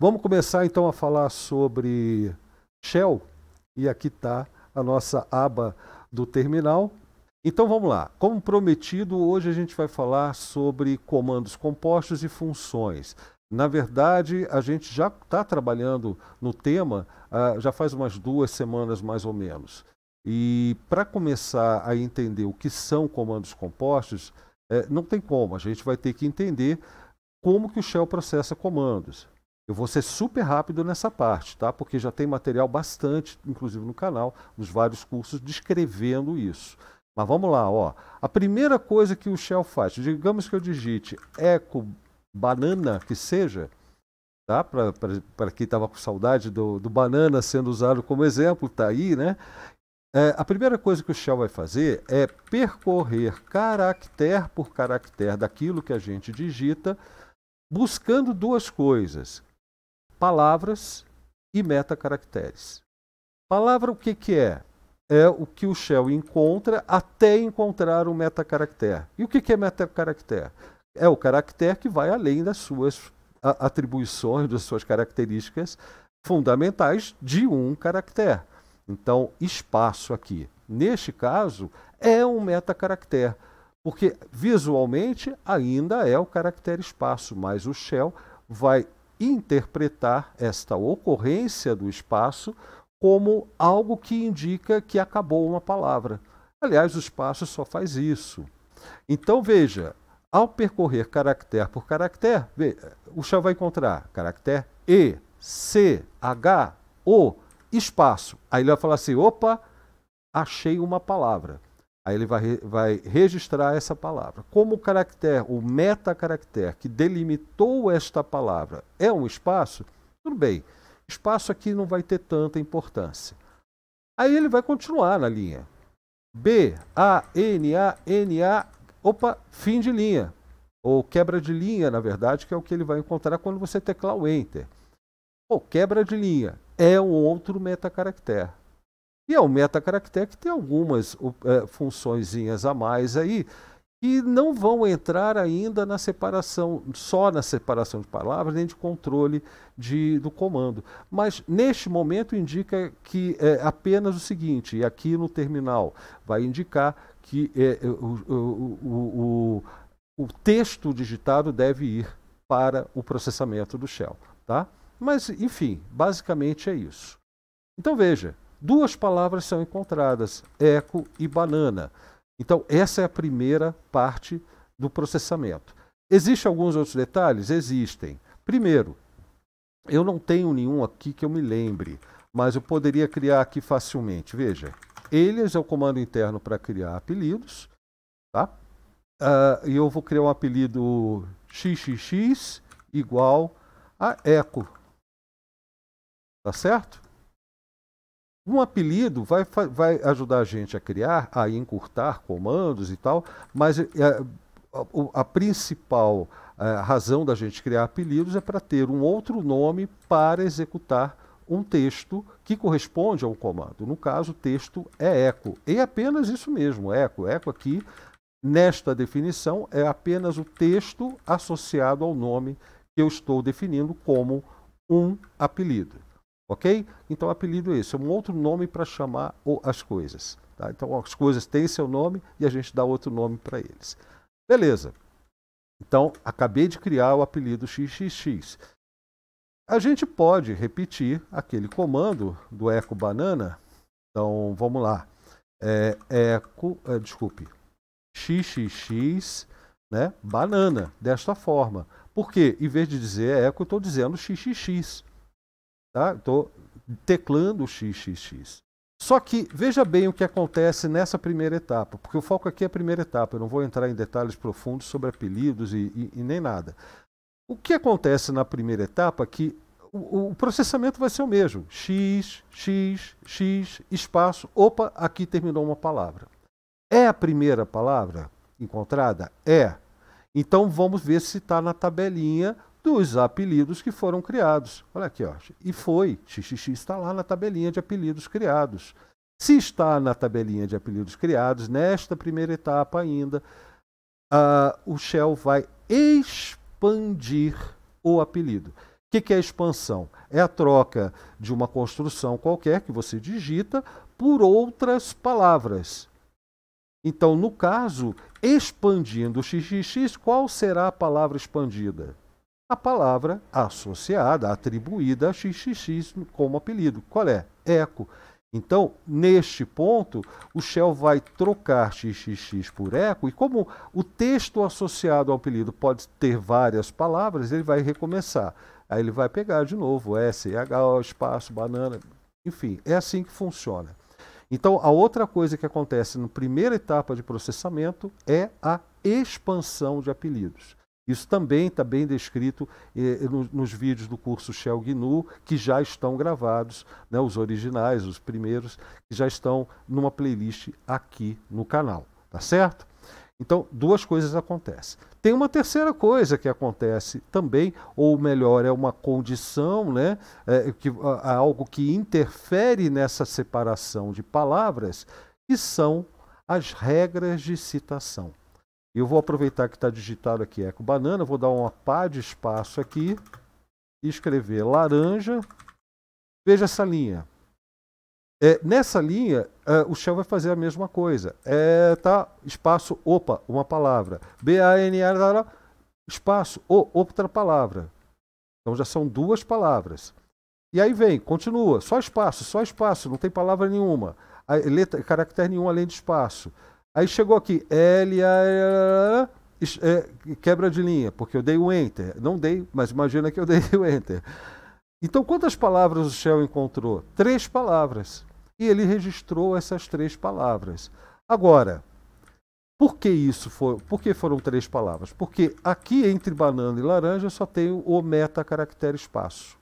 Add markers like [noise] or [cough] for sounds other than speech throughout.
Vamos começar então a falar sobre Shell. E aqui está a nossa aba do terminal. Então vamos lá. Como prometido, hoje a gente vai falar sobre comandos compostos e funções. Na verdade, a gente já está trabalhando no tema uh, já faz umas duas semanas mais ou menos. E para começar a entender o que são comandos compostos, eh, não tem como. A gente vai ter que entender como que o Shell processa comandos. Eu vou ser super rápido nessa parte, tá? Porque já tem material bastante, inclusive no canal, nos vários cursos descrevendo isso. Mas vamos lá, ó. A primeira coisa que o Shell faz, digamos que eu digite eco banana que seja, tá? Para quem estava com saudade do, do, banana sendo usado como exemplo, tá aí, né? É, a primeira coisa que o Shell vai fazer é percorrer caractere por caractere daquilo que a gente digita, buscando duas coisas palavras e metacaracteres. Palavra o que, que é? É o que o shell encontra até encontrar o metacaractere. E o que, que é metacaractere? É o caractere que vai além das suas atribuições, das suas características fundamentais de um caractere. Então, espaço aqui, neste caso, é um metacaractere, porque visualmente ainda é o caractere espaço, mas o shell vai interpretar esta ocorrência do espaço como algo que indica que acabou uma palavra. Aliás, o espaço só faz isso. Então veja, ao percorrer caractere por caractere, o chá vai encontrar caractere E, C, H, O, espaço. Aí ele vai falar assim: opa, achei uma palavra. Aí ele vai, vai registrar essa palavra. Como o caractere, o metacaractere que delimitou esta palavra é um espaço, tudo bem, espaço aqui não vai ter tanta importância. Aí ele vai continuar na linha. B, A, N, A, N, A, opa, fim de linha. Ou quebra de linha, na verdade, que é o que ele vai encontrar quando você teclar o Enter. Ou quebra de linha é um outro metacaractere. E é o metacaractere que tem algumas uh, funçõezinhas a mais aí que não vão entrar ainda na separação, só na separação de palavras, nem de controle de, do comando. Mas neste momento indica que é apenas o seguinte, e aqui no terminal vai indicar que é, é o, o, o, o texto digitado deve ir para o processamento do shell. Tá? Mas, enfim, basicamente é isso. Então veja, duas palavras são encontradas: eco e banana. Então, essa é a primeira parte do processamento. Existem alguns outros detalhes? Existem. Primeiro, eu não tenho nenhum aqui que eu me lembre, mas eu poderia criar aqui facilmente. Veja, eles é o comando interno para criar apelidos, tá? Ah, e eu vou criar um apelido xxx igual a eco, tá certo? Um apelido vai, vai ajudar a gente a criar, a encurtar comandos e tal, mas é, é, a, a, a principal é, razão da gente criar apelidos é para ter um outro nome para executar um texto que corresponde a um comando. No caso, o texto é eco. E apenas isso mesmo, eco. Eco aqui, nesta definição, é apenas o texto associado ao nome que eu estou definindo como um apelido. Ok? Então, apelido é esse, é um outro nome para chamar as coisas. Tá? Então, as coisas têm seu nome e a gente dá outro nome para eles. Beleza. Então, acabei de criar o apelido XXX. A gente pode repetir aquele comando do eco banana. Então, vamos lá. É, eco, é, desculpe, xxx, né, banana, desta forma. Por quê? em vez de dizer eco, eu estou dizendo xxx. Tá? Estou teclando XXX. Só que veja bem o que acontece nessa primeira etapa, porque o foco aqui é a primeira etapa, eu não vou entrar em detalhes profundos sobre apelidos e, e, e nem nada. O que acontece na primeira etapa é que o, o, processamento vai ser o mesmo: x, x, x, espaço, opa, aqui terminou uma palavra. É a primeira palavra encontrada? É. Então vamos ver se está na tabelinha dos apelidos que foram criados. Olha aqui, ó. E foi. XXX está lá na tabelinha de apelidos criados. Se está na tabelinha de apelidos criados, nesta primeira etapa ainda, uh, o Shell vai expandir o apelido. O que, que, é expansão? É a troca de uma construção qualquer que você digita por outras palavras. Então, no caso, expandindo o XXX, qual será a palavra expandida? a palavra associada, atribuída a XXX como apelido. Qual é? Eco. Então, neste ponto, o Shell vai trocar XXX por eco, e como o texto associado ao apelido pode ter várias palavras, ele vai recomeçar. Aí ele vai pegar de novo s SH, espaço, banana, enfim, é assim que funciona. Então, a outra coisa que acontece na primeira etapa de processamento é a expansão de apelidos. Isso também está bem descrito eh, nos vídeos do curso Shell GNU, que já estão gravados, né, os originais, os primeiros, que já estão numa playlist aqui no canal. Tá certo? Então, duas coisas acontecem. Tem uma terceira coisa que acontece também, ou melhor, é uma condição, né, é, que, a, algo que interfere nessa separação de palavras, que são as regras de citação. Eu vou aproveitar que está digitado aqui Eco Banana, vou dar uma pá de espaço aqui, e escrever laranja. Veja essa linha. É, nessa linha, é, o Shell vai fazer a mesma coisa. É, tá, espaço, opa, uma palavra. B-A-N-A, espaço, o, outra palavra. Então já são duas palavras. E aí vem, continua, só espaço, só espaço, não tem palavra nenhuma, letra, caractere nenhum além de espaço. Aí chegou aqui, L, A, quebra de linha, porque eu dei o enter. Não dei, mas imagina que eu [laughs] dei o enter. Então, quantas palavras o Shell encontrou? Três palavras. E ele registrou essas três palavras. Agora, por que isso foi? Por que foram três palavras? Porque aqui entre banana e laranja só tem o meta caractere espaço.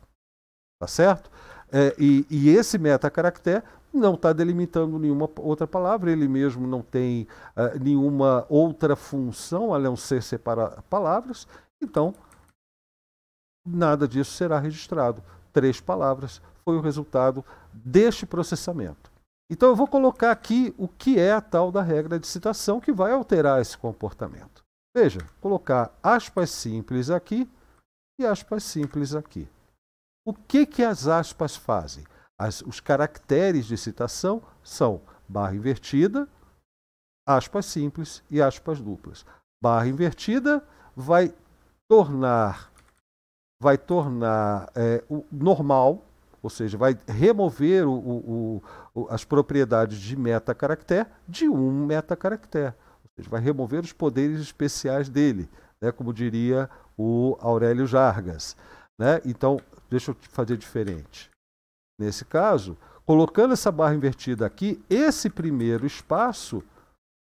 Tá certo? É, e, e esse meta caractere não está delimitando nenhuma outra palavra, ele mesmo não tem uh, nenhuma outra função a não ser separar palavras, então nada disso será registrado. Três palavras foi o resultado deste processamento. Então eu vou colocar aqui o que é a tal da regra de citação que vai alterar esse comportamento. Veja, colocar aspas simples aqui e aspas simples aqui. O que, que as aspas fazem? As, os caracteres de citação são barra invertida, aspas simples e aspas duplas. Barra invertida vai tornar vai tornar é, o normal, ou seja, vai remover o, o, o, as propriedades de metacaractere de um metacaractere. Ou seja, vai remover os poderes especiais dele, né, como diria o Aurélio Jargas. Né? Então, deixa eu fazer diferente nesse caso, colocando essa barra invertida aqui, esse primeiro espaço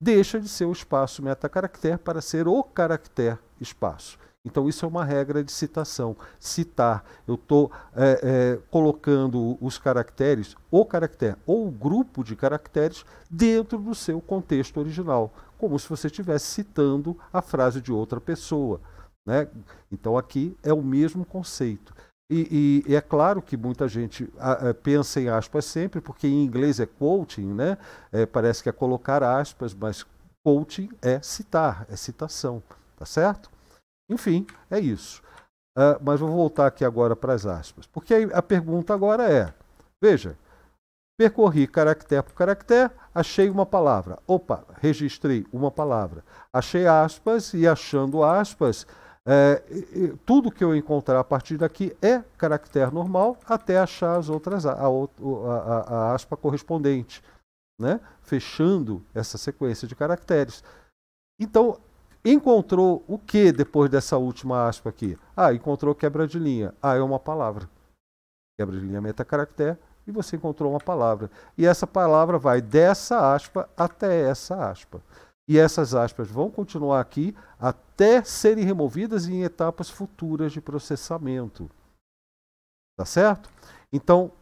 deixa de ser o espaço metacaractere para ser o caractere espaço. Então, isso é uma regra de citação. Citar, eu estou é, é, colocando os caracteres, o caractere ou o grupo de caracteres, dentro do seu contexto original, como se você estivesse citando a frase de outra pessoa. Né? Então, aqui é o mesmo conceito. E, e, é claro que muita gente a, a, é, pensa em aspas sempre, porque em inglês é quoting, né? É, parece que é colocar aspas, mas quoting é citar, é citação, tá certo? Enfim, é isso. Uh, mas vou voltar aqui agora para as aspas, porque a pergunta agora é: veja, percorri caractere por caractere, achei uma palavra. Opa, registrei uma palavra. Achei aspas e achando aspas é, tudo que eu encontrar a partir daqui é caractere normal até achar as outras a, a, a, a aspa correspondente, né? fechando essa sequência de caracteres. Então, encontrou o que depois dessa última aspa aqui? Ah, encontrou quebra de linha. Ah, é uma palavra. Quebra de linha metacaractere e você encontrou uma palavra. E essa palavra vai dessa aspa até essa aspa. E essas aspas vão continuar aqui até serem removidas em etapas futuras de processamento. Tá certo? Então, o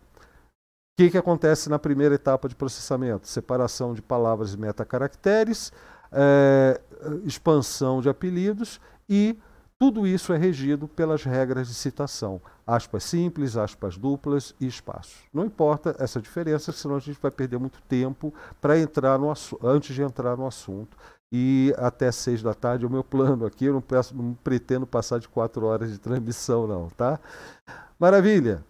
que, que acontece na primeira etapa de processamento? Separação de palavras e metacaracteres, é, expansão de apelidos e tudo isso é regido pelas regras de citação, aspas simples, aspas duplas e espaços. Não importa essa diferença, senão a gente vai perder muito tempo para entrar no antes de entrar no assunto. E até seis da tarde é o meu plano aqui, eu não, peço, não pretendo passar de quatro horas de transmissão não, tá? Maravilha!